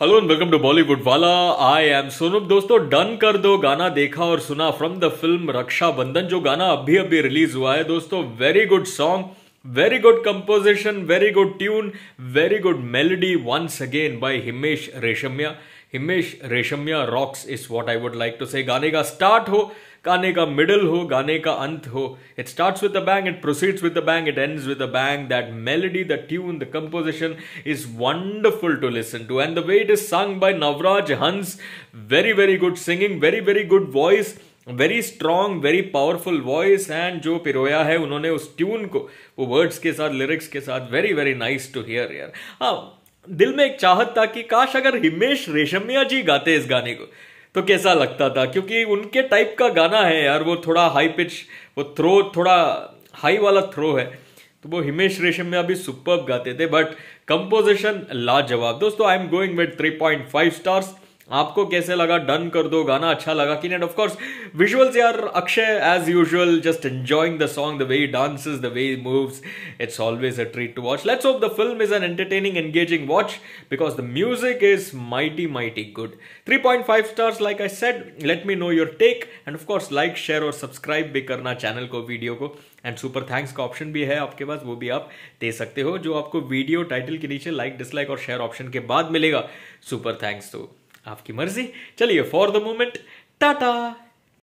hello and welcome to Bollywood वाला I M Sonam दोस्तों done कर दो गाना देखा और सुना फ्रॉम द फिल्म रक्षाबंधन जो गाना अभी अभी रिलीज हुआ है दोस्तों very good song very good composition very good tune very good melody once again by Himesh Reshammiya Himesh Reshammiya rocks is what I would like to say गाने का स्टार्ट हो गाने का मिडल हो गाने का अंत हो it starts with a bang it proceeds with a bang it ends with a bang that melody the tune the composition is wonderful to listen to and the way it is sung by Navraj Hans very very good singing very very good voice very strong very powerful voice and जो पिरोया है उन्होंने उस tune को वो words के साथ lyrics के साथ very very nice to hear यार हाँ दिल में एक चाहत था कि काश अगर हिमेश रेशमिया जी गाते इस गाने को तो कैसा लगता था क्योंकि उनके टाइप का गाना है यार वो थोड़ा हाई पिच वो थ्रो थोड़ा हाई वाला थ्रो है तो वो हिमेश रेशम में अभी सुपर गाते थे बट कंपोजिशन लाजवाब दोस्तों I am going with three point five stars आपको कैसे लगा डन कर दो गाना अच्छा लगा कि एंड ऑफ कोर्स विजुअल्स यार Akshay as usual just enjoying the song the way dance the way he moves it's always a treat to watch let's of the film is an entertaining engaging watch because the music is mighty mighty good three point five stars like I said let me know your take and of course like share और subscribe भी करना channel को video को and super thanks का option भी है आपके पास वो भी आप दे सकते हो जो आपको वीडियो टाइटल के नीचे लाइक डिसलाइक और शेयर ऑप्शन के बाद मिलेगा सुपर थैंक्स तो आपकी मर्जी चलिए फॉर द मोमेंट टाटा